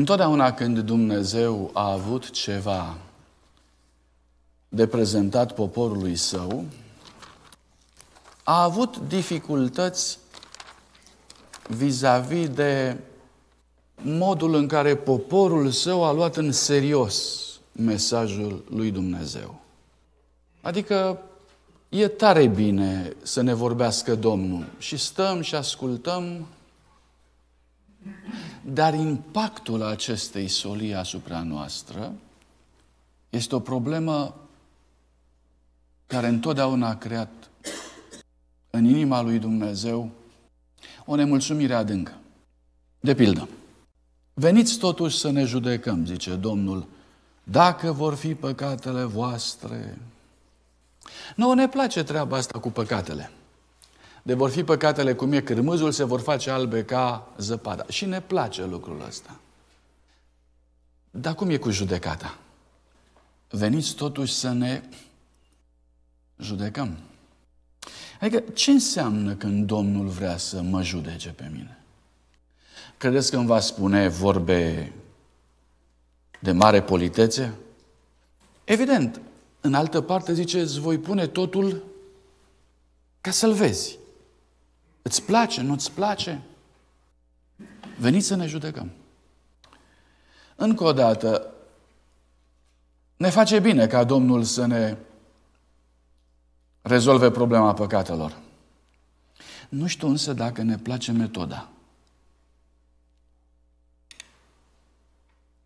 Întotdeauna când Dumnezeu a avut ceva de prezentat poporului său, a avut dificultăți vis-a-vis de modul în care poporul său a luat în serios mesajul lui Dumnezeu. Adică e tare bine să ne vorbească Domnul și stăm și ascultăm dar impactul acestei solii asupra noastră este o problemă care întotdeauna a creat în inima lui Dumnezeu o nemulțumire adâncă. De pildă, veniți totuși să ne judecăm, zice Domnul, dacă vor fi păcatele voastre. Nu ne place treaba asta cu păcatele de vor fi păcatele cum e cârmâzul, se vor face albe ca zăpada. Și ne place lucrul ăsta. Dar cum e cu judecata? Veniți totuși să ne judecăm. Adică ce înseamnă când Domnul vrea să mă judece pe mine? Credeți că îmi va spune vorbe de mare politețe? Evident, în altă parte ziceți, voi pune totul ca să-l vezi. Îți place, nu-ți place? Veniți să ne judecăm. Încă o dată, ne face bine ca Domnul să ne rezolve problema păcatelor. Nu știu însă dacă ne place metoda.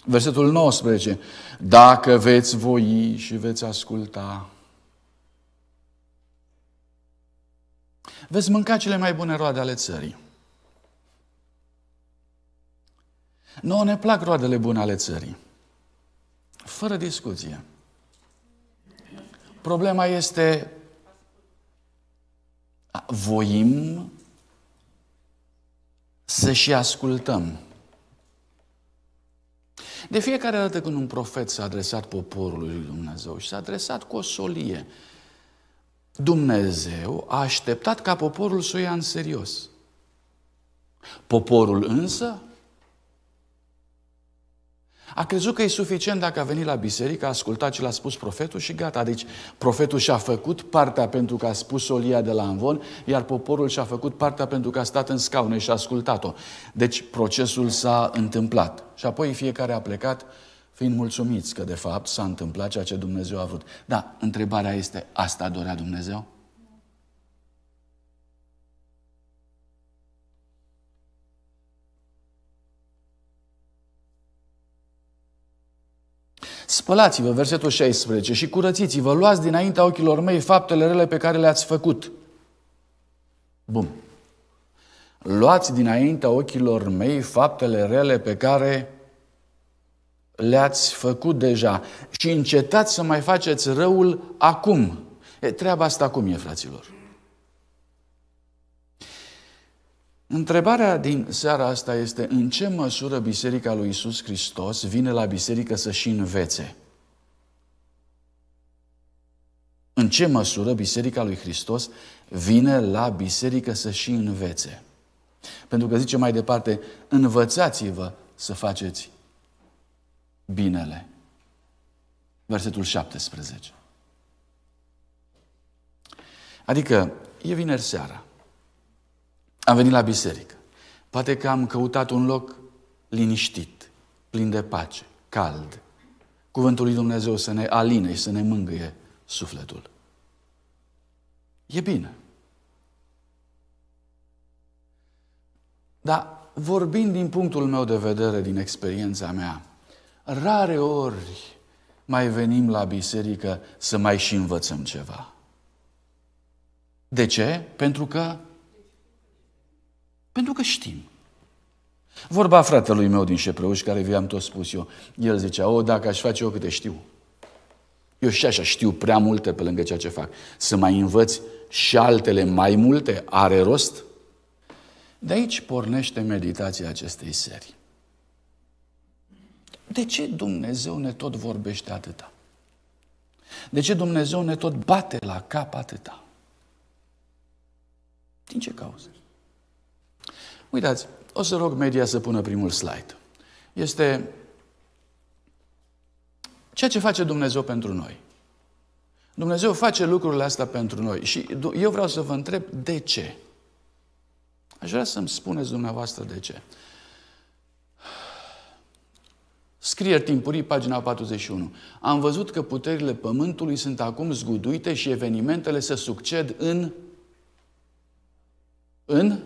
Versetul 19. Dacă veți voi și veți asculta, veți mânca cele mai bune roade ale țării. Nu ne plac roadele bune ale țării. Fără discuție. Problema este voim să și ascultăm. De fiecare dată când un profet s-a adresat poporului lui Dumnezeu și s-a adresat cu o solie, Dumnezeu a așteptat ca poporul să o ia în serios. Poporul însă a crezut că e suficient dacă a venit la biserică, a ascultat ce l-a spus profetul și gata. Deci profetul și-a făcut partea pentru că a spus Olia de la Anvon, iar poporul și-a făcut partea pentru că a stat în scaune și a ascultat-o. Deci procesul s-a întâmplat. Și apoi fiecare a plecat fiind mulțumiți că de fapt s-a întâmplat ceea ce Dumnezeu a vrut. Da, întrebarea este, asta dorea Dumnezeu? Spălați-vă, versetul 16, și curățiți-vă, luați dinaintea ochilor mei faptele rele pe care le-ați făcut. Bun. Luați dinaintea ochilor mei faptele rele pe care le-ați făcut deja și încetați să mai faceți răul acum. E, treaba asta cum e, fraților? Întrebarea din seara asta este în ce măsură Biserica lui Isus Hristos vine la biserică să și învețe? În ce măsură Biserica lui Hristos vine la biserică să și învețe? Pentru că zice mai departe, învățați-vă să faceți binele. Versetul 17. Adică, e vineri seara. Am venit la biserică. Poate că am căutat un loc liniștit, plin de pace, cald. Cuvântul lui Dumnezeu să ne aline și să ne mângâie sufletul. E bine. Dar vorbind din punctul meu de vedere, din experiența mea, rare ori mai venim la biserică să mai și învățăm ceva. De ce? Pentru că pentru că știm. Vorba fratelui meu din Șepreuș, care vi-am tot spus eu, el zicea, o, dacă aș face eu câte știu. Eu și așa știu prea multe pe lângă ceea ce fac. Să mai învăț și altele mai multe are rost? De aici pornește meditația acestei serii de ce Dumnezeu ne tot vorbește atâta? De ce Dumnezeu ne tot bate la cap atâta? Din ce cauză? Uitați, o să rog media să pună primul slide. Este ceea ce face Dumnezeu pentru noi. Dumnezeu face lucrurile astea pentru noi și eu vreau să vă întreb de ce. Aș vrea să-mi spuneți dumneavoastră de ce. Scrieri timpurii, pagina 41. Am văzut că puterile pământului sunt acum zguduite și evenimentele se succed în în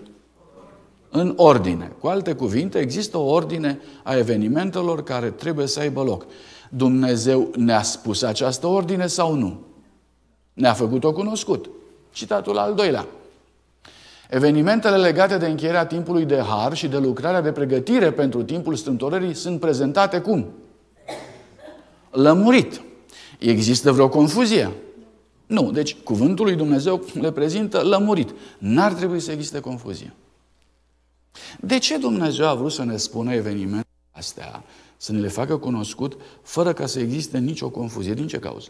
în ordine. Cu alte cuvinte, există o ordine a evenimentelor care trebuie să aibă loc. Dumnezeu ne-a spus această ordine sau nu? Ne-a făcut-o cunoscut. Citatul al doilea. Evenimentele legate de încheierea timpului de har și de lucrarea de pregătire pentru timpul strântorării sunt prezentate cum? Lămurit. Există vreo confuzie? Nu. Deci, cuvântul lui Dumnezeu le prezintă lămurit. N-ar trebui să existe confuzie. De ce Dumnezeu a vrut să ne spună evenimentele astea, să ne le facă cunoscut, fără ca să existe nicio confuzie? Din ce cauză?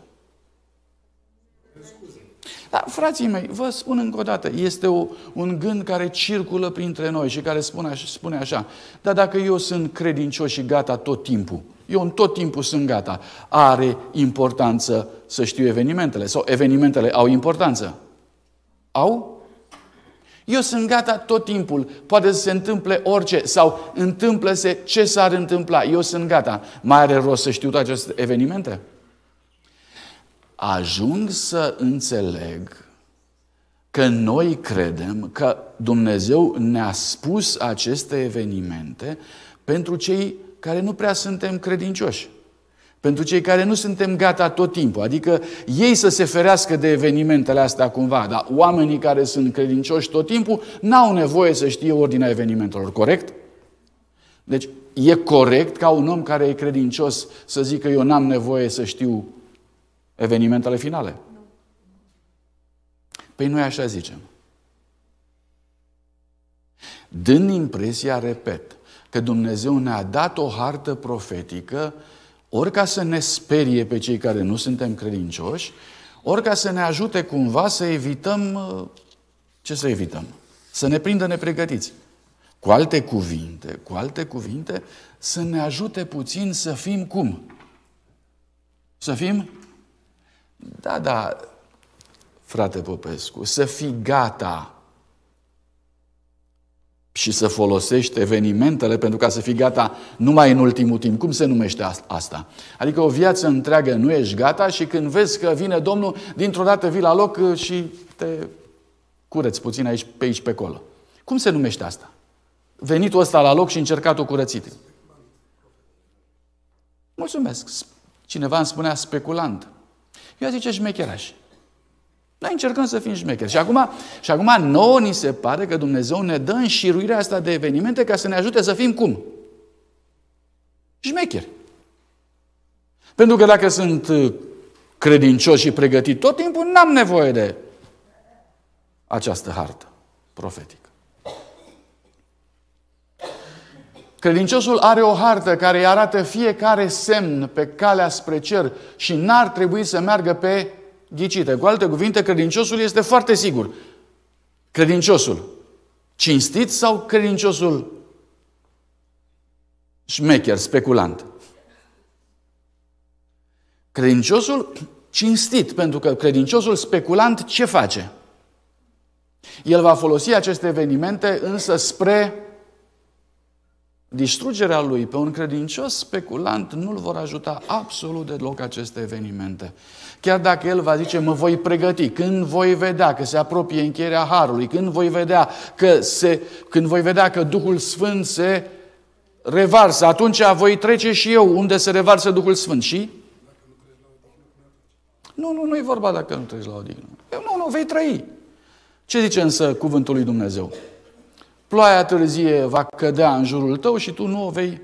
Dar, frații mei, vă spun încă o dată, este o, un gând care circulă printre noi și care spune, spune așa, dar dacă eu sunt credincios și gata tot timpul, eu în tot timpul sunt gata, are importanță să știu evenimentele sau evenimentele au importanță? Au? Eu sunt gata tot timpul. Poate să se întâmple orice sau întâmplă-se ce s-ar întâmpla. Eu sunt gata. Mai are rost să știu toate aceste evenimente? ajung să înțeleg că noi credem că Dumnezeu ne-a spus aceste evenimente pentru cei care nu prea suntem credincioși. Pentru cei care nu suntem gata tot timpul, adică ei să se ferească de evenimentele astea cumva, dar oamenii care sunt credincioși tot timpul n-au nevoie să știe ordinea evenimentelor, corect? Deci e corect ca un om care e credincios să zică eu n-am nevoie să știu evenimentele finale. Păi noi așa zicem. Dând impresia, repet, că Dumnezeu ne-a dat o hartă profetică ori ca să ne sperie pe cei care nu suntem credincioși, ori ca să ne ajute cumva să evităm uh, ce să evităm? Să ne prindă nepregătiți. Cu alte cuvinte, cu alte cuvinte, să ne ajute puțin să fim cum? Să fim da, da, frate Popescu, să fii gata și să folosești evenimentele pentru ca să fii gata numai în ultimul timp. Cum se numește asta? Adică o viață întreagă nu ești gata și când vezi că vine Domnul, dintr-o dată vii la loc și te cureți puțin aici, pe aici, pe acolo. Cum se numește asta? Venitul ăsta la loc și încercat încercat-o curățit. Mulțumesc. Cineva îmi spunea speculant. Eu zice șmecheraș. Noi încercăm să fim șmecheri. Și acum, și acum nouă ni se pare că Dumnezeu ne dă înșiruirea asta de evenimente ca să ne ajute să fim cum? Șmecheri. Pentru că dacă sunt uh, credincioși și pregătiți tot timpul, n-am nevoie de această hartă profetică. Credinciosul are o hartă care îi arată fiecare semn pe calea spre cer și n-ar trebui să meargă pe ghicite. Cu alte cuvinte, credinciosul este foarte sigur. Credinciosul cinstit sau credinciosul șmecher, speculant? Credinciosul cinstit, pentru că credinciosul speculant ce face? El va folosi aceste evenimente însă spre Distrugerea lui pe un credincios speculant nu-l vor ajuta absolut deloc aceste evenimente. Chiar dacă el va zice, mă voi pregăti, când voi vedea că se apropie încheierea Harului, când voi vedea că, se, când voi vedea că Duhul Sfânt se revarsă, atunci voi trece și eu unde se revarsă Duhul Sfânt. Și? Nu, nu, nu e vorba dacă nu treci la odihnă. Eu, nu, nu, vei trăi. Ce zice însă cuvântul lui Dumnezeu? Ploaia târzie va cădea în jurul tău și tu nu o vei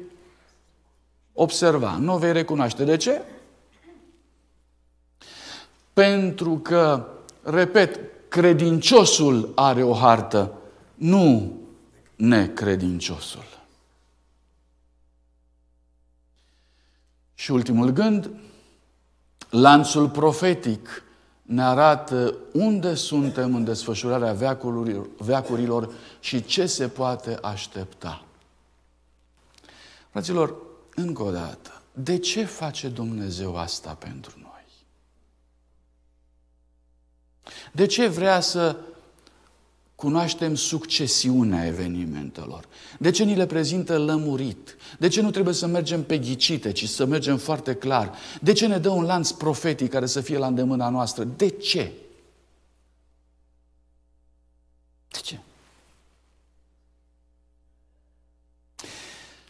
observa, nu o vei recunoaște. De ce? Pentru că, repet, credinciosul are o hartă, nu necredinciosul. Și ultimul gând, lanțul profetic ne arată unde suntem în desfășurarea veacurilor, și ce se poate aștepta. Fraților, încă o dată, de ce face Dumnezeu asta pentru noi? De ce vrea să cunoaștem succesiunea evenimentelor. De ce ni le prezintă lămurit? De ce nu trebuie să mergem pe ghicite, ci să mergem foarte clar? De ce ne dă un lanț profetic care să fie la îndemâna noastră? De ce? De ce?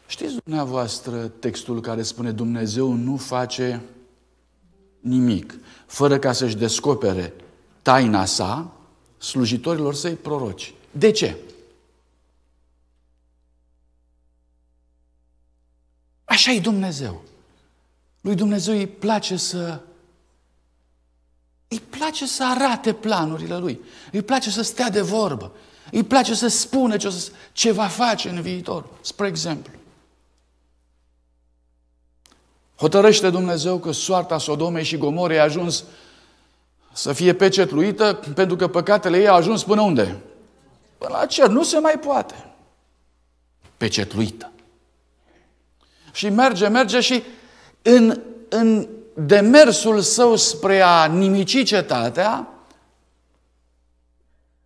Știți dumneavoastră textul care spune Dumnezeu nu face nimic fără ca să-și descopere taina sa slujitorilor săi proroci. De ce? Așa e Dumnezeu. Lui Dumnezeu îi place să îi place să arate planurile lui. Îi place să stea de vorbă. Îi place să spună ce, să, ce va face în viitor. Spre exemplu, hotărăște Dumnezeu că soarta Sodomei și Gomorei a ajuns să fie pecetluită pentru că păcatele ei au ajuns până unde? Până la cer. Nu se mai poate. Pecetluită. Și merge, merge și în, în demersul său spre a nimici cetatea,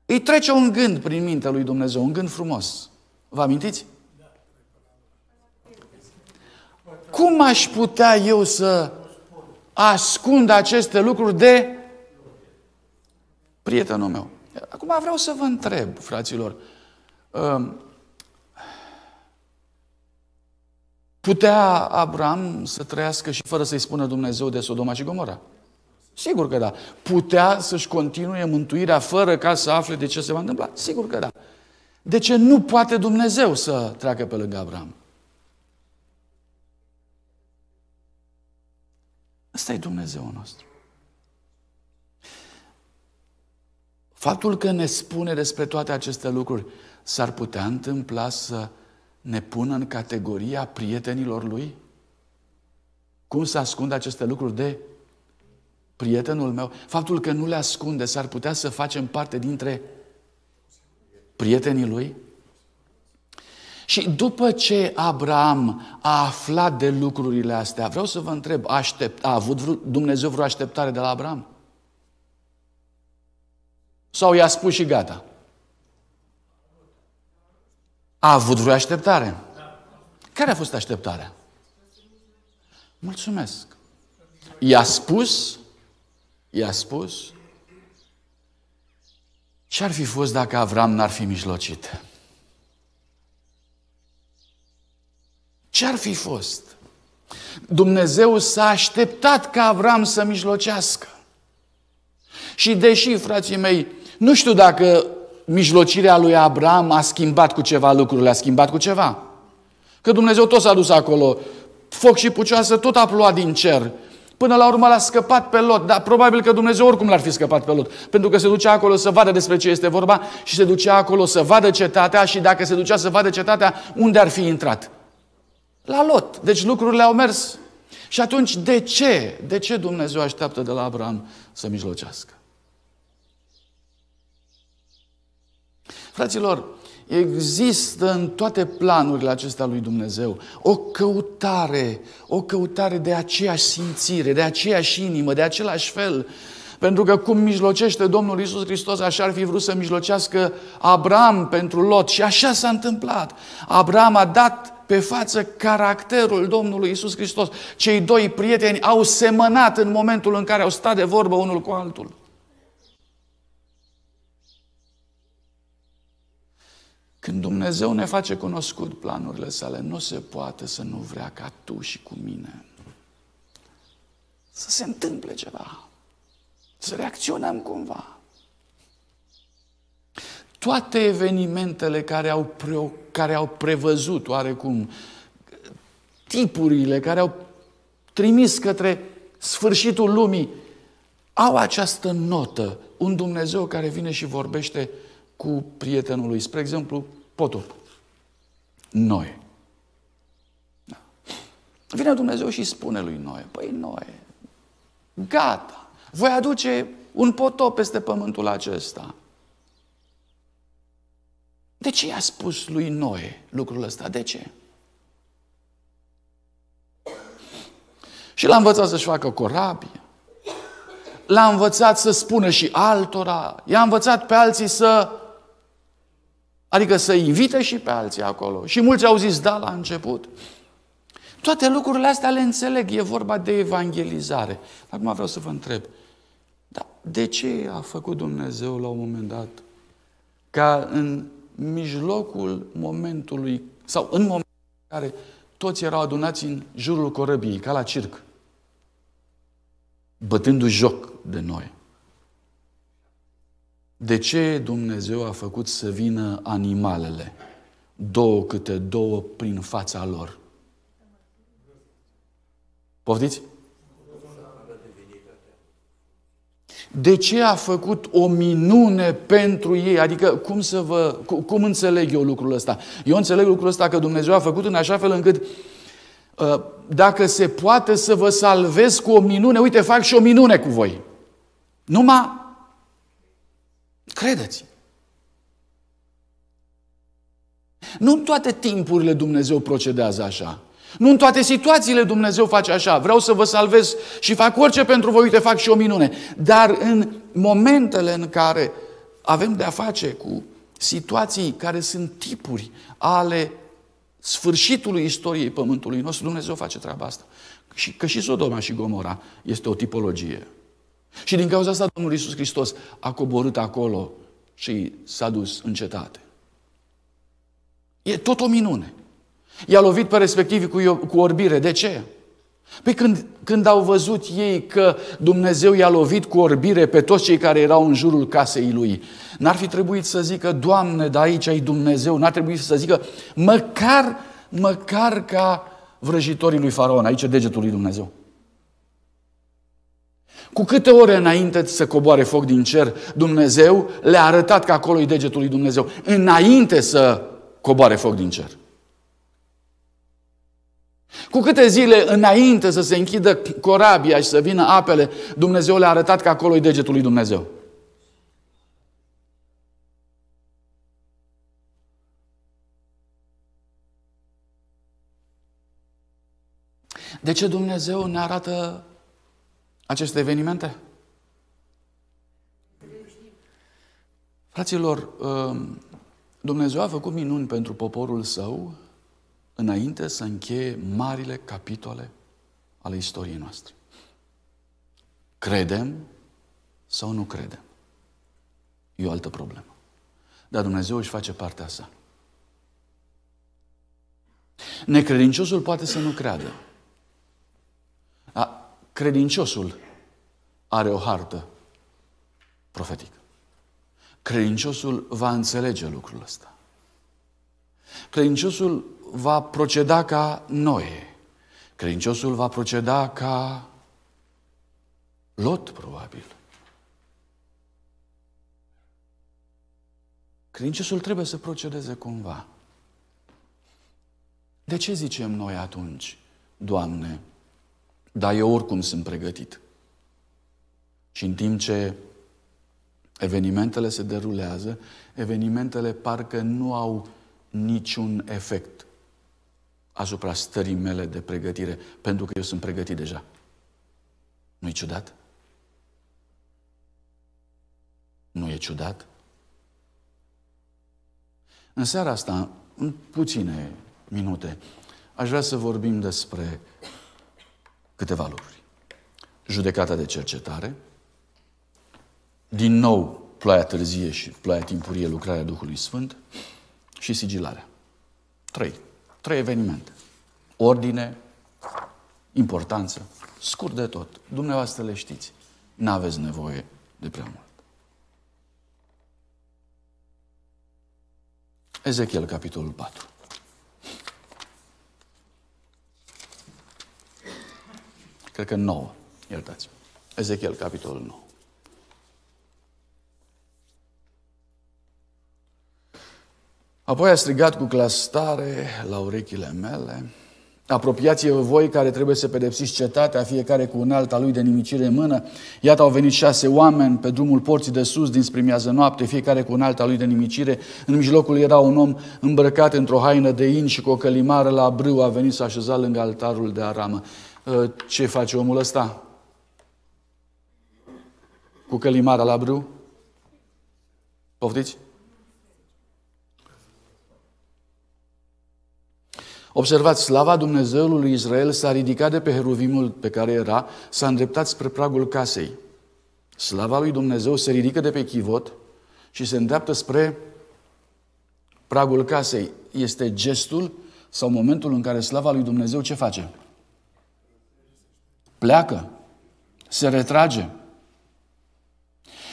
îi trece un gând prin mintea lui Dumnezeu, un gând frumos. Vă amintiți? Cum aș putea eu să ascund aceste lucruri de prietenul meu. Acum vreau să vă întreb, fraților, um, putea Abraham să trăiască și fără să-i spună Dumnezeu de Sodoma și Gomora? Sigur că da. Putea să-și continue mântuirea fără ca să afle de ce se va întâmpla? Sigur că da. De ce nu poate Dumnezeu să treacă pe lângă Abraham? Asta e Dumnezeu nostru. Faptul că ne spune despre toate aceste lucruri s-ar putea întâmpla să ne pună în categoria prietenilor lui? Cum să ascund aceste lucruri de prietenul meu? Faptul că nu le ascunde s-ar putea să facem parte dintre prietenii lui? Și după ce Abraham a aflat de lucrurile astea, vreau să vă întreb, aștept, a avut Dumnezeu vreo așteptare de la Abraham? Sau i-a spus și gata? A avut vreo așteptare? Care a fost așteptarea? Mulțumesc. I-a spus, i-a spus, ce ar fi fost dacă Avram n-ar fi mijlocit? Ce ar fi fost? Dumnezeu s-a așteptat ca Avram să mijlocească. Și deși, frații mei, nu știu dacă mijlocirea lui Abraham a schimbat cu ceva lucrurile, a schimbat cu ceva. Că Dumnezeu tot s-a dus acolo. Foc și pucioasă tot a pluat din cer. Până la urmă l-a scăpat pe Lot, dar probabil că Dumnezeu oricum l-ar fi scăpat pe Lot, pentru că se ducea acolo să vadă despre ce este vorba și se ducea acolo să vadă cetatea și dacă se ducea să vadă cetatea, unde ar fi intrat? La Lot. Deci lucrurile au mers. Și atunci de ce? De ce Dumnezeu așteaptă de la Abraham să mijlocească? Fraților, există în toate planurile acestea lui Dumnezeu o căutare, o căutare de aceeași simțire, de aceeași inimă, de același fel. Pentru că cum mijlocește Domnul Isus Hristos, așa ar fi vrut să mijlocească Abraham pentru Lot. Și așa s-a întâmplat. Abraham a dat pe față caracterul Domnului Isus Hristos. Cei doi prieteni au semănat în momentul în care au stat de vorbă unul cu altul. Când Dumnezeu ne face cunoscut planurile sale, nu se poate să nu vrea ca tu și cu mine să se întâmple ceva, să reacționăm cumva. Toate evenimentele care au, pre- care au prevăzut oarecum tipurile care au trimis către sfârșitul lumii, au această notă, un Dumnezeu care vine și vorbește cu prietenul lui. Spre exemplu, potop. Noi. Da. Vine Dumnezeu și spune lui Noe, păi Noe, gata, voi aduce un potop peste pământul acesta. De ce i-a spus lui Noe lucrul ăsta? De ce? Și l-a învățat să-și facă corabie. L-a învățat să spună și altora. I-a învățat pe alții să Adică să invite și pe alții acolo. Și mulți au zis da la început. Toate lucrurile astea le înțeleg, e vorba de evangelizare. Acum vreau să vă întreb, dar de ce a făcut Dumnezeu la un moment dat ca în mijlocul momentului, sau în momentul în care toți erau adunați în jurul corăbiei, ca la circ, bătându-și joc de noi. De ce Dumnezeu a făcut să vină animalele? Două câte două prin fața lor. Poftiți? De ce a făcut o minune pentru ei? Adică cum să vă... Cum înțeleg eu lucrul ăsta? Eu înțeleg lucrul ăsta că Dumnezeu a făcut în așa fel încât ă, dacă se poate să vă salvez cu o minune, uite, fac și o minune cu voi. Numai Credeți! Nu în toate timpurile Dumnezeu procedează așa. Nu în toate situațiile Dumnezeu face așa. Vreau să vă salvez și fac orice pentru voi, uite, fac și o minune. Dar în momentele în care avem de-a face cu situații care sunt tipuri ale sfârșitului istoriei Pământului nostru, Dumnezeu face treaba asta. Și că și Sodoma și Gomora este o tipologie. Și din cauza asta Domnul Iisus Hristos a coborât acolo și s-a dus în cetate. E tot o minune. I-a lovit pe respectivii cu, cu orbire. De ce? Păi când, când au văzut ei că Dumnezeu i-a lovit cu orbire pe toți cei care erau în jurul casei lui, n-ar fi trebuit să zică, Doamne, da aici ai Dumnezeu, n-ar trebui să zică, măcar, măcar ca vrăjitorii lui Faraon, aici e degetul lui Dumnezeu. Cu câte ore înainte să coboare foc din cer, Dumnezeu le-a arătat că acolo e degetul lui Dumnezeu. Înainte să coboare foc din cer. Cu câte zile înainte să se închidă corabia și să vină apele, Dumnezeu le-a arătat că acolo e degetul lui Dumnezeu. De ce Dumnezeu ne arată aceste evenimente? Fraților, um, Dumnezeu a făcut minuni pentru poporul său înainte să încheie marile capitole ale istoriei noastre. Credem sau nu credem? E o altă problemă. Dar Dumnezeu își face partea sa. Necredinciosul poate să nu creadă. Credinciosul are o hartă profetică. Credinciosul va înțelege lucrul ăsta. Credinciosul va proceda ca Noe. Credinciosul va proceda ca Lot, probabil. Credinciosul trebuie să procedeze cumva. De ce zicem noi atunci, Doamne, dar eu oricum sunt pregătit. Și în timp ce evenimentele se derulează, evenimentele parcă nu au niciun efect asupra stării mele de pregătire, pentru că eu sunt pregătit deja. Nu-i ciudat? Nu e ciudat? În seara asta, în puține minute, aș vrea să vorbim despre câteva lucruri. Judecata de cercetare, din nou ploaia târzie și ploaia timpurie, lucrarea Duhului Sfânt și sigilarea. Trei. Trei evenimente. Ordine, importanță, scurt de tot. Dumneavoastră le știți. N-aveți nevoie de prea mult. Ezechiel, capitolul 4. cred că 9, iertați. Ezechiel, capitolul 9. Apoi a strigat cu clastare la urechile mele, Apropiați-vă voi care trebuie să pedepsiți cetatea, fiecare cu un alta lui de nimicire în mână. Iată au venit șase oameni pe drumul porții de sus din sprimează noapte, fiecare cu un alta lui de nimicire. În mijlocul era un om îmbrăcat într-o haină de in și cu o călimară la brâu a venit să așeza lângă altarul de aramă. Ă, ce face omul ăsta? Cu călimara la brâu? Poftiți? Observați, slava Dumnezeului Israel s-a ridicat de pe heruvimul pe care era, s-a îndreptat spre pragul casei. Slava lui Dumnezeu se ridică de pe chivot și se îndreaptă spre pragul casei. Este gestul sau momentul în care slava lui Dumnezeu ce face? pleacă, se retrage.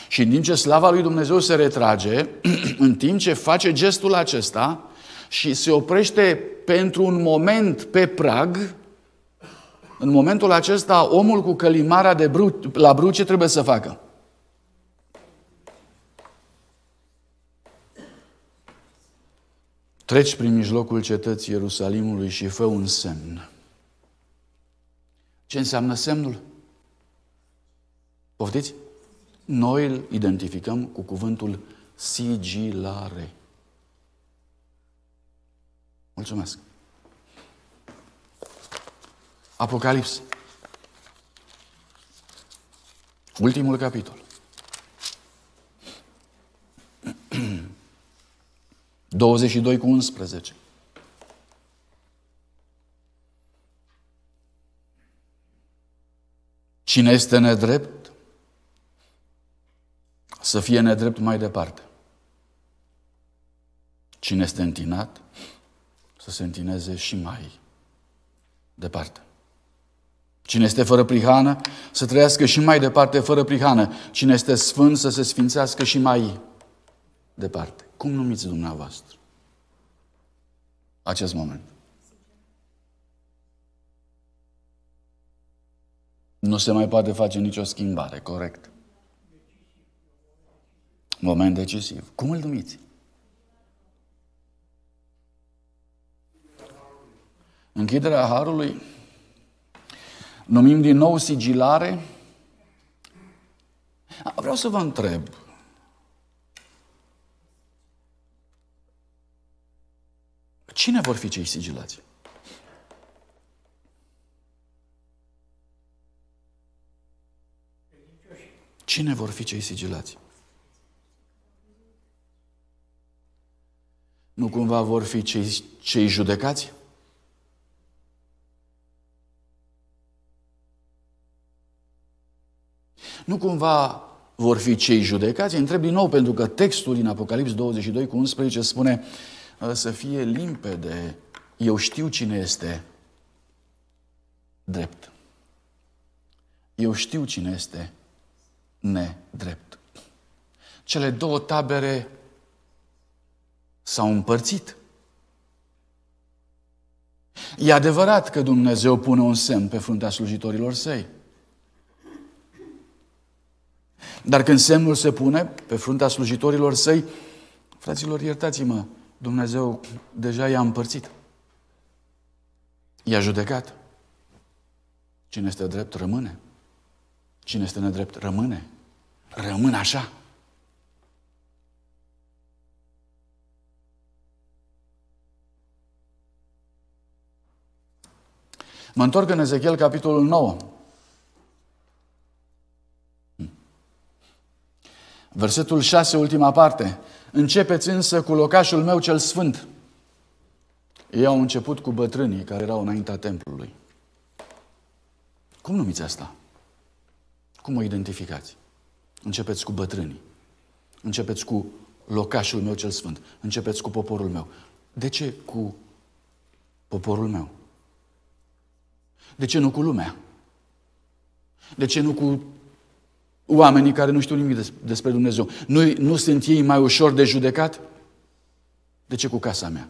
Și în timp ce slava lui Dumnezeu se retrage, în timp ce face gestul acesta și se oprește pentru un moment pe prag, în momentul acesta omul cu călimarea de bru- la bruce trebuie să facă? Treci prin mijlocul cetății Ierusalimului și fă un semn. Ce înseamnă semnul? Poftiți? Noi îl identificăm cu cuvântul sigilare. Mulțumesc. Apocalips. Ultimul capitol. 22 cu 11. Cine este nedrept, să fie nedrept mai departe. Cine este întinat, să se întineze și mai departe. Cine este fără prihană, să trăiască și mai departe fără prihană. Cine este sfânt, să se sfințească și mai departe. Cum numiți dumneavoastră acest moment? Nu se mai poate face nicio schimbare, corect. Moment decisiv. Cum îl numiți? Închiderea harului. Numim din nou sigilare. Vreau să vă întreb. Cine vor fi cei sigilați? Cine vor fi cei sigilați? Nu cumva vor fi cei, cei judecați? Nu cumva vor fi cei judecați? Întreb din nou pentru că textul din Apocalips 22 cu 11 spune ă, să fie limpede, eu știu cine este drept. Eu știu cine este nedrept. Cele două tabere s-au împărțit. E adevărat că Dumnezeu pune un semn pe fruntea slujitorilor săi. Dar când semnul se pune pe fruntea slujitorilor săi, fraților, iertați-mă, Dumnezeu deja i-a împărțit. I-a judecat. Cine este drept rămâne. Cine este nedrept rămâne rămân așa. Mă întorc în Ezechiel, capitolul 9. Versetul 6, ultima parte. Începeți însă cu locașul meu cel sfânt. Ei au început cu bătrânii care erau înaintea templului. Cum numiți asta? Cum o identificați? Începeți cu bătrânii. Începeți cu locașul meu cel sfânt. Începeți cu poporul meu. De ce cu poporul meu? De ce nu cu lumea? De ce nu cu oamenii care nu știu nimic despre Dumnezeu? Nu, nu sunt ei mai ușor de judecat? De ce cu casa mea?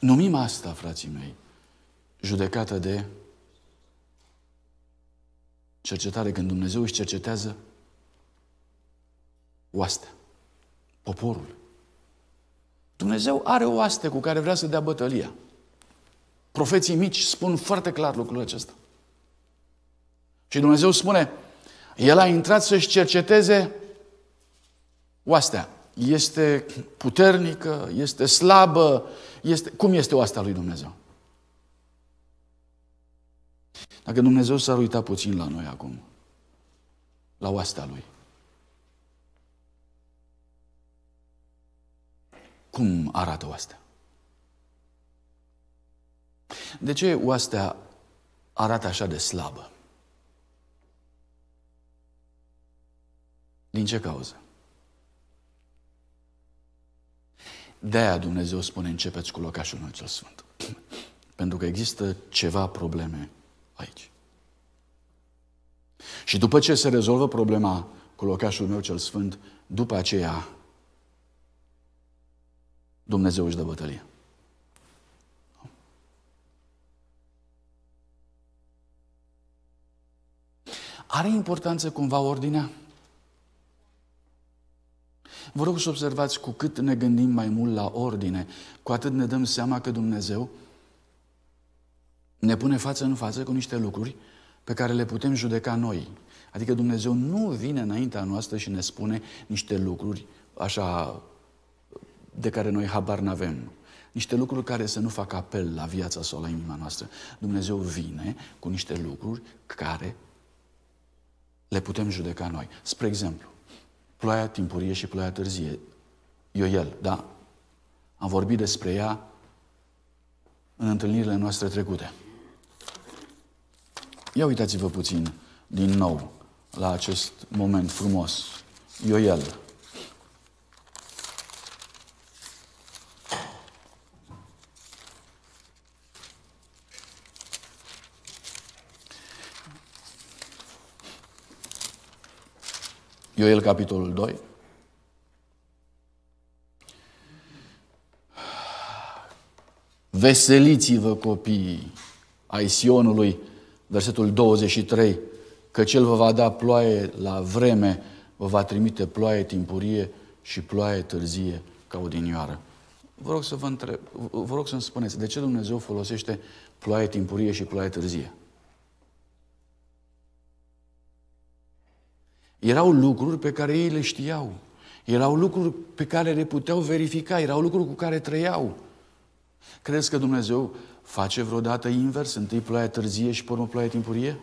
Numim asta, frații mei judecată de cercetare, când Dumnezeu își cercetează oastea, poporul. Dumnezeu are oaste cu care vrea să dea bătălia. Profeții mici spun foarte clar lucrul acesta. Și Dumnezeu spune, El a intrat să-și cerceteze oastea. Este puternică, este slabă, este... cum este oastea lui Dumnezeu? Dacă Dumnezeu s-ar uita puțin la noi acum, la oastea Lui, cum arată oastea? De ce oastea arată așa de slabă? Din ce cauză? De-aia Dumnezeu spune începeți cu locașul noi cel sfânt. Pentru că există ceva probleme aici. Și după ce se rezolvă problema cu locașul meu cel sfânt, după aceea Dumnezeu își dă bătălie. Are importanță cumva ordinea? Vă rog să observați cu cât ne gândim mai mult la ordine, cu atât ne dăm seama că Dumnezeu ne pune față în față cu niște lucruri pe care le putem judeca noi. Adică Dumnezeu nu vine înaintea noastră și ne spune niște lucruri așa de care noi habar n-avem. Niște lucruri care să nu facă apel la viața sau la inima noastră. Dumnezeu vine cu niște lucruri care le putem judeca noi. Spre exemplu, ploaia timpurie și ploaia târzie. Eu el, da. Am vorbit despre ea în întâlnirile noastre trecute. Ia uitați-vă puțin din nou la acest moment frumos. Ioel. Ioel, capitolul 2. Veseliți-vă copiii ai Sionului, versetul 23, că cel vă va da ploaie la vreme, vă va trimite ploaie timpurie și ploaie târzie ca odinioară. Vă rog să vă întreb, vă rog să-mi spuneți, de ce Dumnezeu folosește ploaie timpurie și ploaie târzie? Erau lucruri pe care ei le știau. Erau lucruri pe care le puteau verifica, erau lucruri cu care trăiau. Credeți că Dumnezeu Face vreodată invers, întâi ploaie târzie și pe urmă ploaie timpurie?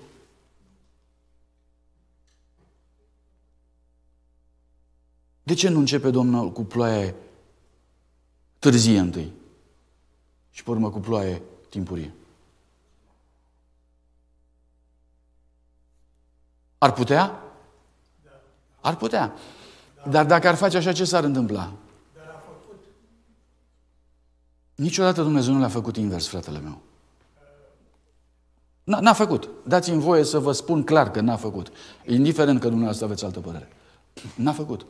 De ce nu începe Domnul cu ploaie târzie întâi și pe urmă cu ploaie timpurie? Ar putea? Ar putea. Dar dacă ar face așa, ce s-ar întâmpla? Niciodată Dumnezeu nu l-a făcut invers, fratele meu. N-a făcut. Dați-mi voie să vă spun clar că n-a făcut. Indiferent că dumneavoastră aveți altă părere. N-a făcut.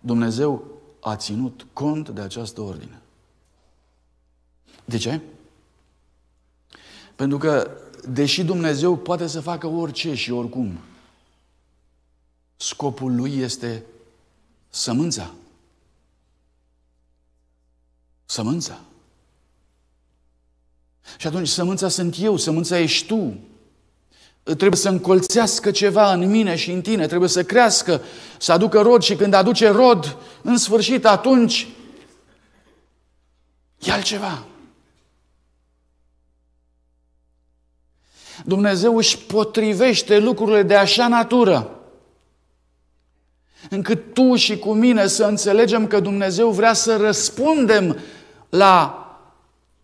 Dumnezeu a ținut cont de această ordine. De ce? Pentru că, deși Dumnezeu poate să facă orice și oricum, scopul lui este sămânța. Sămânța. Și atunci sămânța sunt eu, sămânța ești tu. Trebuie să încolțească ceva în mine și în tine, trebuie să crească, să aducă rod și când aduce rod, în sfârșit, atunci e altceva. Dumnezeu își potrivește lucrurile de așa natură încât tu și cu mine să înțelegem că Dumnezeu vrea să răspundem la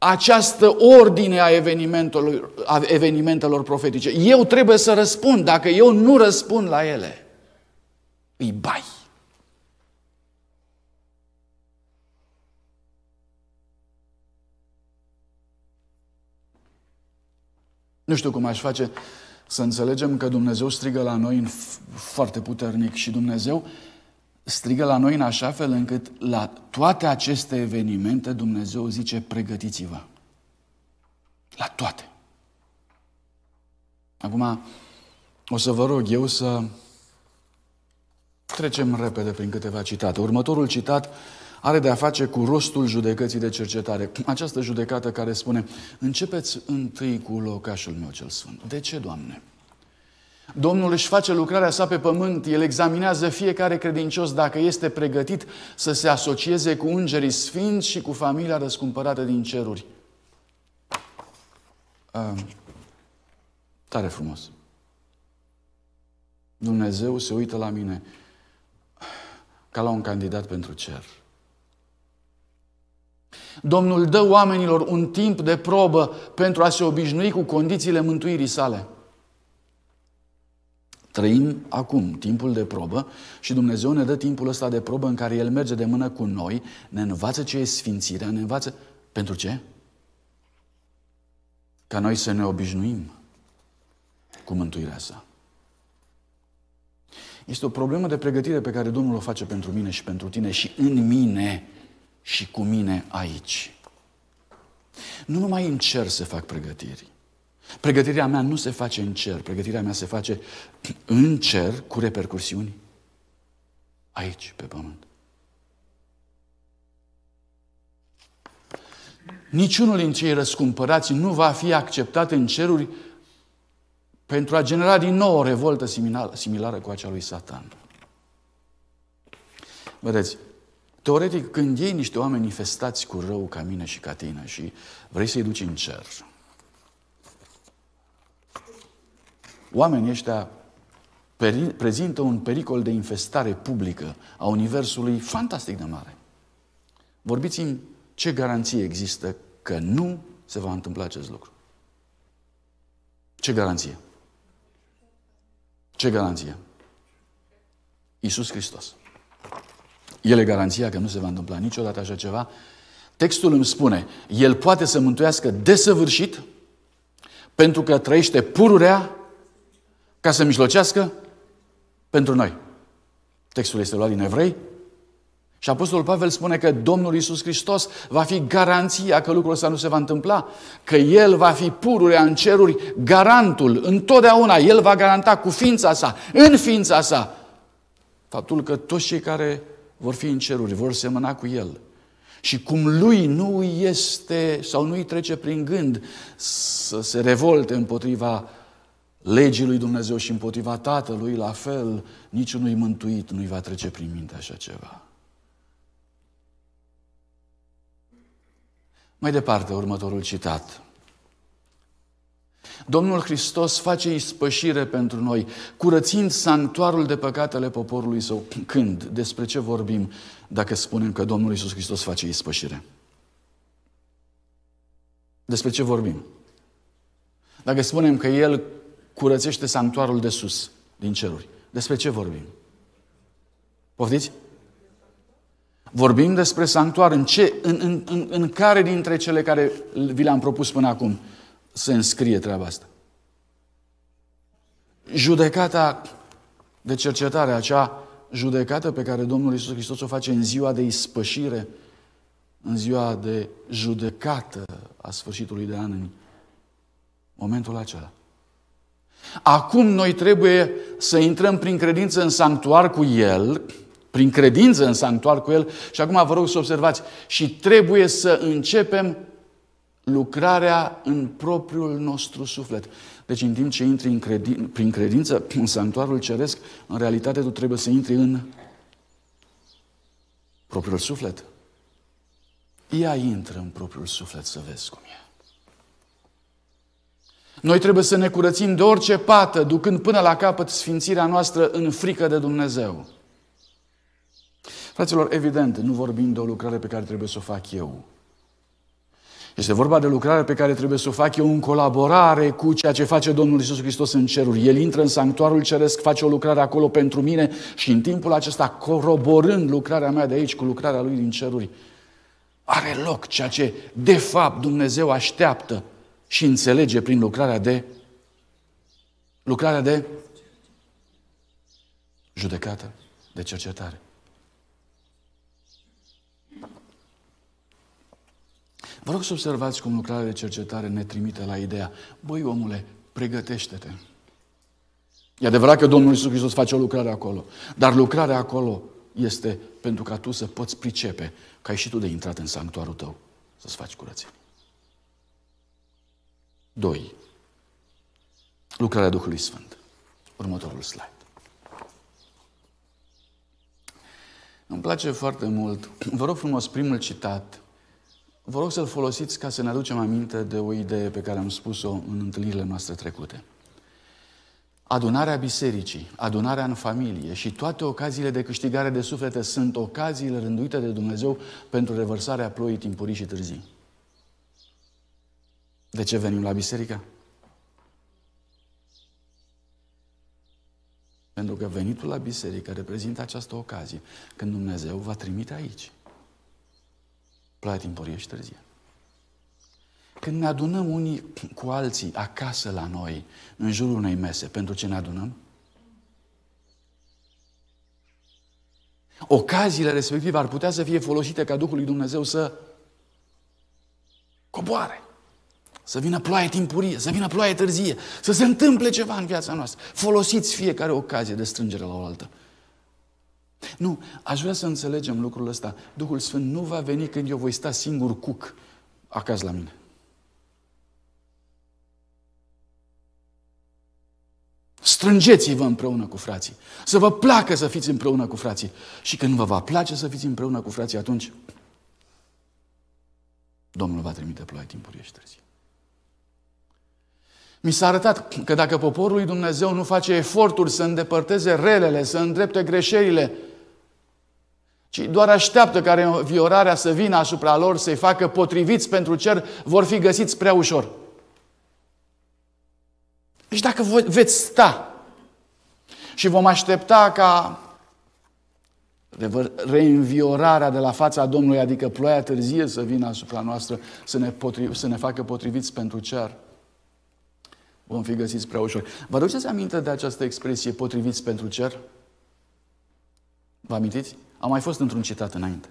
această ordine a evenimentelor, a evenimentelor profetice. Eu trebuie să răspund. Dacă eu nu răspund la ele, îi bai. Nu știu cum aș face să înțelegem că Dumnezeu strigă la noi în foarte puternic și Dumnezeu uh, strigă la noi în așa fel încât la toate aceste evenimente Dumnezeu zice pregătiți-vă. La toate. Acum o să vă rog eu să trecem repede prin câteva citate. Următorul citat are de a face cu rostul judecății de cercetare. Această judecată care spune, începeți întâi cu locașul meu cel sfânt. De ce, Doamne? Domnul își face lucrarea sa pe pământ, El examinează fiecare credincios dacă este pregătit să se asocieze cu îngerii sfinți și cu familia răscumpărată din ceruri. Uh, tare frumos. Dumnezeu se uită la mine ca la un candidat pentru cer. Domnul dă oamenilor un timp de probă pentru a se obișnui cu condițiile mântuirii sale – Trăim acum timpul de probă și Dumnezeu ne dă timpul ăsta de probă în care El merge de mână cu noi, ne învață ce e sfințirea, ne învață... Pentru ce? Ca noi să ne obișnuim cu mântuirea sa. Este o problemă de pregătire pe care Domnul o face pentru mine și pentru tine și în mine și cu mine aici. Nu numai încerc să fac pregătiri. Pregătirea mea nu se face în cer, pregătirea mea se face în cer cu repercursiuni aici, pe pământ. Niciunul din cei răscumpărați nu va fi acceptat în ceruri pentru a genera din nou o revoltă similară, cu acea lui Satan. Vedeți, teoretic, când iei niște oameni infestați cu rău ca mine și ca tine și vrei să-i duci în cer, Oamenii ăștia prezintă un pericol de infestare publică a universului fantastic de mare. Vorbiți-mi ce garanție există că nu se va întâmpla acest lucru. Ce garanție? Ce garanție? Iisus Hristos. El e garanția că nu se va întâmpla niciodată așa ceva. Textul îmi spune, El poate să mântuiască desăvârșit pentru că trăiește pururea ca să mijlocească pentru noi. Textul este luat din Evrei și Apostolul Pavel spune că Domnul Isus Hristos va fi garanția că lucrul ăsta nu se va întâmpla, că El va fi pururea în ceruri, garantul, întotdeauna El va garanta cu ființa sa, în ființa sa, faptul că toți cei care vor fi în ceruri vor semăna cu El. Și cum lui nu este sau nu-i trece prin gând să se revolte împotriva legii lui Dumnezeu și împotriva Tatălui, la fel, niciunui mântuit nu-i va trece prin minte așa ceva. Mai departe, următorul citat. Domnul Hristos face ispășire pentru noi, curățind sanctuarul de păcatele poporului său. Când? Despre ce vorbim dacă spunem că Domnul Iisus Hristos face ispășire? Despre ce vorbim? Dacă spunem că El curățește sanctuarul de sus, din ceruri. Despre ce vorbim? Poftiți? Vorbim despre sanctuar. În, ce, în, în, în, în care dintre cele care vi le-am propus până acum se înscrie treaba asta? Judecata de cercetare, acea judecată pe care Domnul Isus Hristos o face în ziua de ispășire, în ziua de judecată a sfârșitului de an, în momentul acela. Acum noi trebuie să intrăm prin credință în sanctuar cu El, prin credință în sanctuar cu El și acum vă rog să observați și trebuie să începem lucrarea în propriul nostru suflet. Deci în timp ce intri în credin, prin credință în sanctuarul ceresc, în realitate tu trebuie să intri în propriul suflet. Ea intră în propriul suflet să vezi cum e. Noi trebuie să ne curățim de orice pată, ducând până la capăt sfințirea noastră în frică de Dumnezeu. Fraților, evident, nu vorbim de o lucrare pe care trebuie să o fac eu. Este vorba de lucrare pe care trebuie să o fac eu în colaborare cu ceea ce face Domnul Isus Hristos în ceruri. El intră în sanctuarul ceresc, face o lucrare acolo pentru mine și în timpul acesta, coroborând lucrarea mea de aici cu lucrarea lui din ceruri, are loc ceea ce de fapt Dumnezeu așteaptă și înțelege prin lucrarea de lucrarea de judecată, de cercetare. Vă rog să observați cum lucrarea de cercetare ne trimite la ideea, băi omule, pregătește-te. E adevărat că Domnul Iisus Hristos face o lucrare acolo, dar lucrarea acolo este pentru ca tu să poți pricepe că ai și tu de intrat în sanctuarul tău să-ți faci curățenie. 2. Lucrarea Duhului Sfânt. Următorul slide. Îmi place foarte mult. Vă rog frumos, primul citat. Vă rog să-l folosiți ca să ne aducem aminte de o idee pe care am spus-o în întâlnirile noastre trecute. Adunarea bisericii, adunarea în familie și toate ocaziile de câștigare de suflete sunt ocaziile rânduite de Dumnezeu pentru revărsarea ploii timpurii și târzii. De ce venim la biserică? Pentru că venitul la biserică reprezintă această ocazie când Dumnezeu va trimite aici. Ploaia timpurie și târzie. Când ne adunăm unii cu alții acasă la noi, în jurul unei mese, pentru ce ne adunăm? Ocaziile respective ar putea să fie folosite ca Duhul lui Dumnezeu să coboare. Să vină ploaie timpurie, să vină ploaie târzie, să se întâmple ceva în viața noastră. Folosiți fiecare ocazie de strângere la o altă. Nu, aș vrea să înțelegem lucrul ăsta. Duhul Sfânt nu va veni când eu voi sta singur cuc acasă la mine. Strângeți-vă împreună cu frații. Să vă placă să fiți împreună cu frații. Și când vă va place să fiți împreună cu frații, atunci Domnul va trimite ploaie timpurie și târziu. Mi s-a arătat că dacă poporul lui Dumnezeu nu face eforturi să îndepărteze relele, să îndrepte greșelile, ci doar așteaptă care viorarea să vină asupra lor, să-i facă potriviți pentru cer, vor fi găsiți prea ușor. Deci dacă veți sta și vom aștepta ca reînviorarea de la fața Domnului, adică ploaia târzie să vină asupra noastră, să ne, potri- să ne facă potriviți pentru cer, vom fi găsiți prea ușor. Vă aduceți aminte de această expresie potriviți pentru cer? Vă amintiți? Am mai fost într-un citat înainte.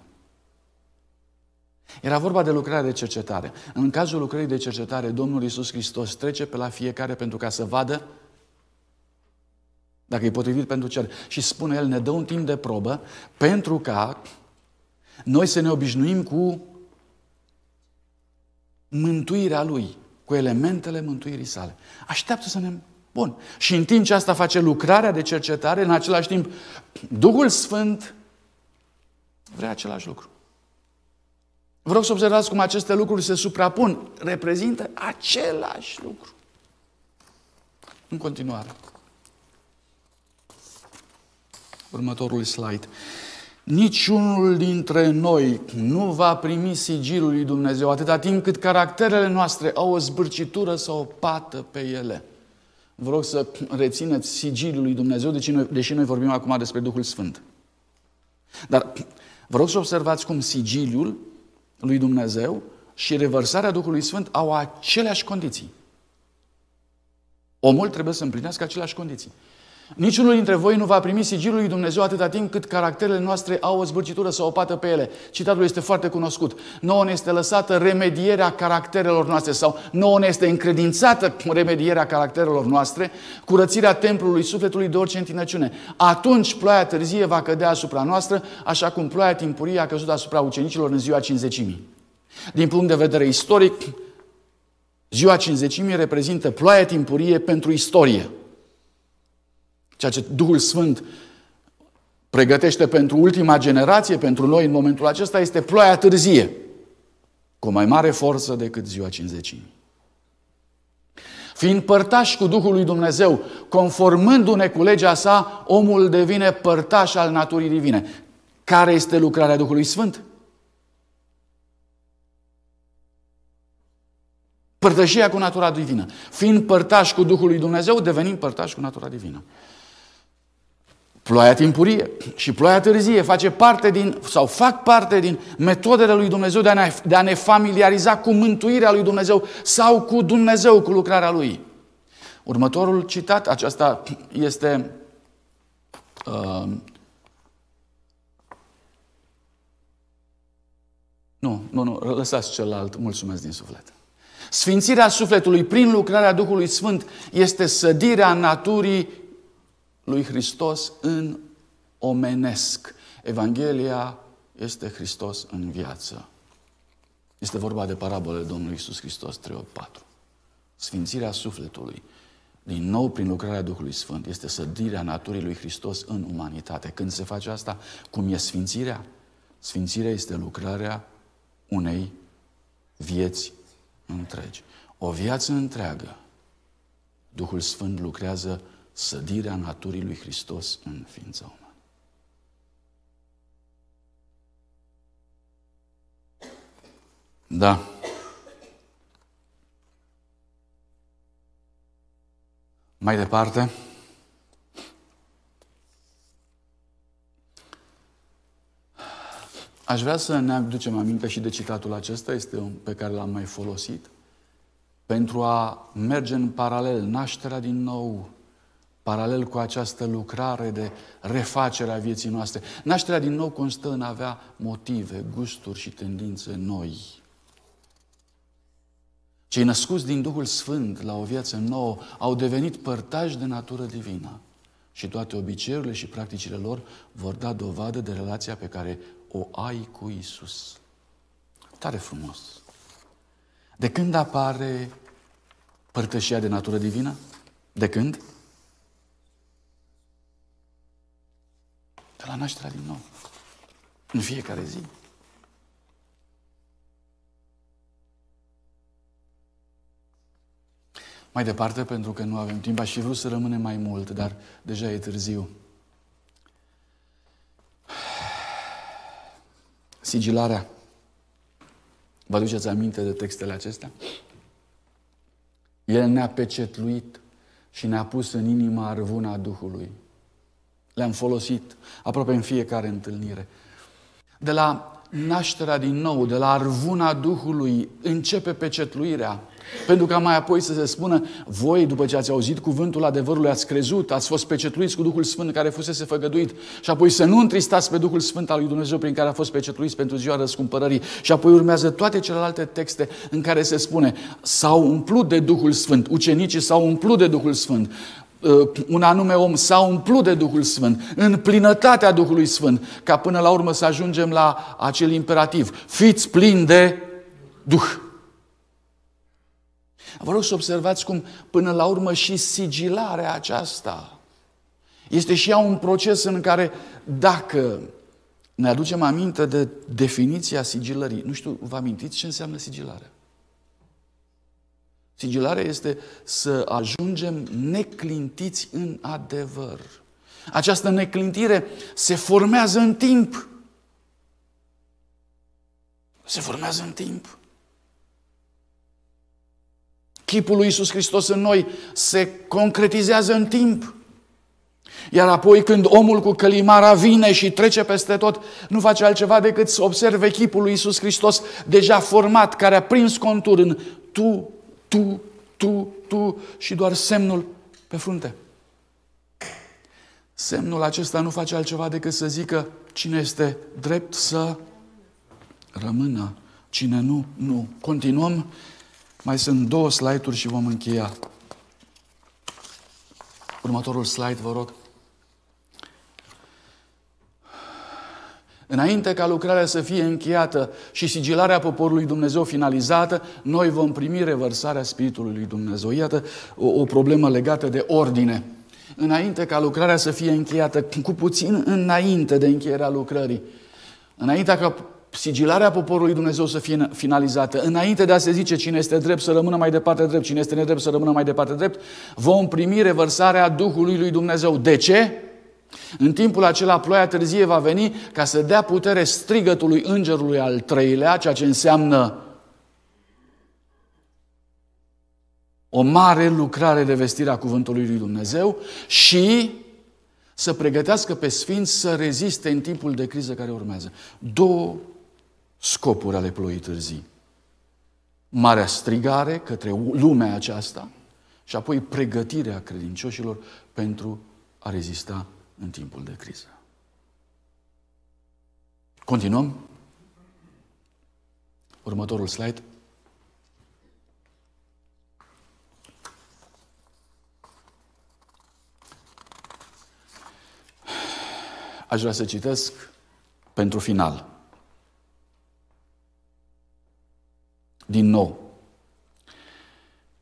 Era vorba de lucrarea de cercetare. În cazul lucrării de cercetare, Domnul Iisus Hristos trece pe la fiecare pentru ca să vadă dacă e potrivit pentru cer. Și spune El, ne dă un timp de probă pentru ca noi să ne obișnuim cu mântuirea Lui cu elementele mântuirii sale. Așteaptă să ne... Bun. Și în timp ce asta face lucrarea de cercetare, în același timp, Duhul Sfânt vrea același lucru. Vreau să observați cum aceste lucruri se suprapun. Reprezintă același lucru. În continuare. Următorul slide. Niciunul dintre noi nu va primi sigilul lui Dumnezeu atâta timp cât caracterele noastre au o zbârcitură sau o pată pe ele. Vă rog să rețineți sigilul lui Dumnezeu, deși noi, deși noi vorbim acum despre Duhul Sfânt. Dar vă rog să observați cum sigiliul lui Dumnezeu și revărsarea Duhului Sfânt au aceleași condiții. Omul trebuie să împlinească aceleași condiții. Niciunul dintre voi nu va primi sigilul lui Dumnezeu atâta timp cât caracterele noastre au o zbârcitură sau o pată pe ele. Citatul este foarte cunoscut. Nouă ne este lăsată remedierea caracterelor noastre sau nouă ne este încredințată remedierea caracterelor noastre, curățirea templului sufletului de orice întinăciune. Atunci ploaia târzie va cădea asupra noastră, așa cum ploaia timpurie a căzut asupra ucenicilor în ziua cincizecimii. Din punct de vedere istoric, ziua cincizecimii reprezintă ploaia timpurie pentru istorie – Ceea ce Duhul Sfânt pregătește pentru ultima generație, pentru noi în momentul acesta, este ploaia târzie, cu mai mare forță decât ziua cinzecimii. Fiind părtași cu Duhul lui Dumnezeu, conformându-ne cu legea sa, omul devine părtaș al naturii divine. Care este lucrarea Duhului Sfânt? Părtășia cu natura divină. Fiind părtași cu Duhul lui Dumnezeu, devenim părtași cu natura divină. Ploaia timpurie și ploaia târzie face parte din, sau fac parte din metodele lui Dumnezeu de a, ne, de a ne familiariza cu mântuirea lui Dumnezeu sau cu Dumnezeu, cu lucrarea lui. Următorul citat, aceasta este uh, Nu, nu, nu, lăsați celălalt, mulțumesc din suflet. Sfințirea sufletului prin lucrarea Duhului Sfânt este sădirea naturii lui Hristos în omenesc. Evanghelia este Hristos în viață. Este vorba de parabole Domnului Isus Hristos 3.4. Sfințirea sufletului, din nou prin lucrarea Duhului Sfânt, este sădirea naturii lui Hristos în umanitate. Când se face asta, cum e sfințirea? Sfințirea este lucrarea unei vieți întregi. O viață întreagă. Duhul Sfânt lucrează sădirea naturii lui Hristos în ființa umană. Da. Mai departe, aș vrea să ne aducem aminte și de citatul acesta, este un pe care l-am mai folosit, pentru a merge în paralel nașterea din nou paralel cu această lucrare de refacere a vieții noastre. Nașterea din nou constă în a avea motive, gusturi și tendințe noi. Cei născuți din Duhul Sfânt la o viață nouă au devenit părtași de natură divină și toate obiceiurile și practicile lor vor da dovadă de relația pe care o ai cu Isus. Tare frumos! De când apare părtășia de natură divină? De când? de la nașterea din nou. În fiecare zi. Mai departe, pentru că nu avem timp, aș fi vrut să rămânem mai mult, dar deja e târziu. Sigilarea. Vă aduceți aminte de textele acestea? El ne-a pecetluit și ne-a pus în inima arvuna Duhului. Le-am folosit aproape în fiecare întâlnire. De la nașterea din nou, de la arvuna Duhului, începe pecetluirea. Pentru ca mai apoi să se spună, voi, după ce ați auzit cuvântul adevărului, ați crezut, ați fost pecetluiți cu Duhul Sfânt care fusese făgăduit și apoi să nu întristați pe Duhul Sfânt al lui Dumnezeu prin care a fost pecetluiți pentru ziua răscumpărării. Și apoi urmează toate celelalte texte în care se spune, s-au umplut de Duhul Sfânt, ucenicii s-au umplut de Duhul Sfânt, Uh, un anume om s-a umplut de Duhul Sfânt, în plinătatea Duhului Sfânt, ca până la urmă să ajungem la acel imperativ. Fiți plini de Duh. Vă rog să observați cum până la urmă și sigilarea aceasta este și ea un proces în care dacă ne aducem aminte de definiția sigilării, nu știu, vă amintiți ce înseamnă sigilare? Sigilarea este să ajungem neclintiți în adevăr. Această neclintire se formează în timp. Se formează în timp. Chipul lui Iisus Hristos în noi se concretizează în timp. Iar apoi când omul cu călimara vine și trece peste tot, nu face altceva decât să observe chipul lui Iisus Hristos deja format, care a prins contur în tu tu, tu, tu și doar semnul pe frunte. Semnul acesta nu face altceva decât să zică cine este drept să rămână, cine nu, nu. Continuăm, mai sunt două slide-uri și vom încheia. Următorul slide, vă rog. Înainte ca lucrarea să fie încheiată și sigilarea poporului Dumnezeu finalizată, noi vom primi revărsarea Spiritului lui Dumnezeu. Iată o, o problemă legată de ordine. Înainte ca lucrarea să fie încheiată, cu puțin înainte de încheierea lucrării, înainte ca sigilarea poporului Dumnezeu să fie finalizată, înainte de a se zice cine este drept să rămână mai departe drept, cine este nedrept să rămână mai departe drept, vom primi revărsarea Duhului lui Dumnezeu. De ce? În timpul acela ploaia târzie va veni ca să dea putere strigătului îngerului al treilea, ceea ce înseamnă o mare lucrare de vestire a cuvântului lui Dumnezeu și să pregătească pe sfinți să reziste în timpul de criză care urmează. Două scopuri ale ploii târzii. Marea strigare către lumea aceasta și apoi pregătirea credincioșilor pentru a rezista în timpul de criză. Continuăm. Următorul slide. Aș vrea să citesc pentru final. Din nou.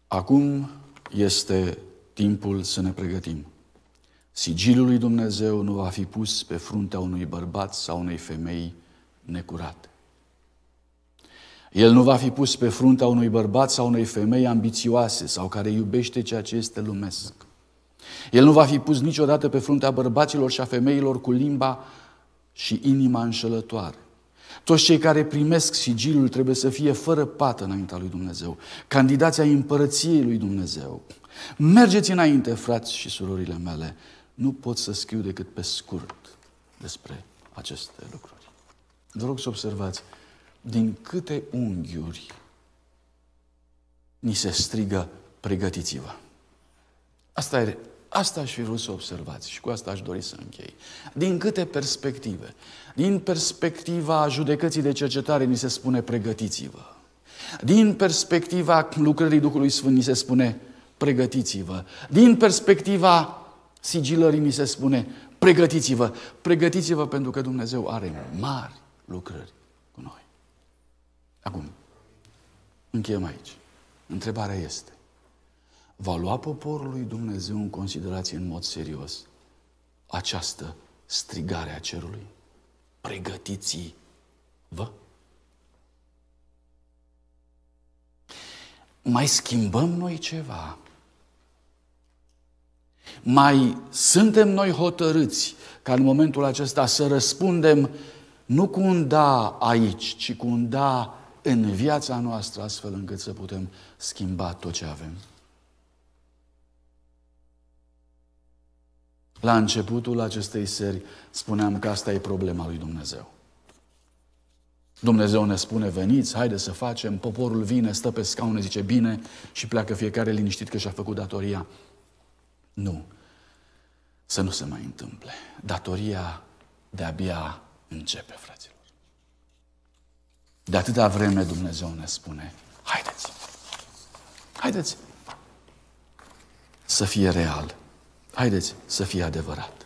Acum este timpul să ne pregătim. Sigilul lui Dumnezeu nu va fi pus pe fruntea unui bărbat sau unei femei necurate. El nu va fi pus pe fruntea unui bărbat sau unei femei ambițioase sau care iubește ceea ce este lumesc. El nu va fi pus niciodată pe fruntea bărbaților și a femeilor cu limba și inima înșelătoare. Toți cei care primesc sigilul trebuie să fie fără pată înaintea lui Dumnezeu, candidația împărăției lui Dumnezeu. Mergeți înainte, frați și surorile mele, nu pot să scriu decât pe scurt despre aceste lucruri. Vă rog să observați din câte unghiuri ni se strigă pregătiți-vă. Asta, e, asta aș fi vrut să observați și cu asta aș dori să închei. Din câte perspective? Din perspectiva judecății de cercetare ni se spune pregătiți-vă. Din perspectiva lucrării Duhului Sfânt ni se spune pregătiți-vă. Din perspectiva sigilării mi se spune, pregătiți-vă, pregătiți-vă pentru că Dumnezeu are mari lucrări cu noi. Acum, încheiem aici. Întrebarea este, va lua poporul lui Dumnezeu în considerație în mod serios această strigare a cerului? Pregătiți-vă! Mai schimbăm noi ceva mai suntem noi hotărâți ca în momentul acesta să răspundem nu cu un da aici, ci cu un da în viața noastră, astfel încât să putem schimba tot ce avem. La începutul acestei seri spuneam că asta e problema lui Dumnezeu. Dumnezeu ne spune, veniți, haide să facem, poporul vine, stă pe scaune, zice bine și pleacă fiecare liniștit că și-a făcut datoria. Nu. Să nu se mai întâmple. Datoria de-abia începe, fraților. De atâta vreme Dumnezeu ne spune, haideți, haideți să fie real, haideți să fie adevărat.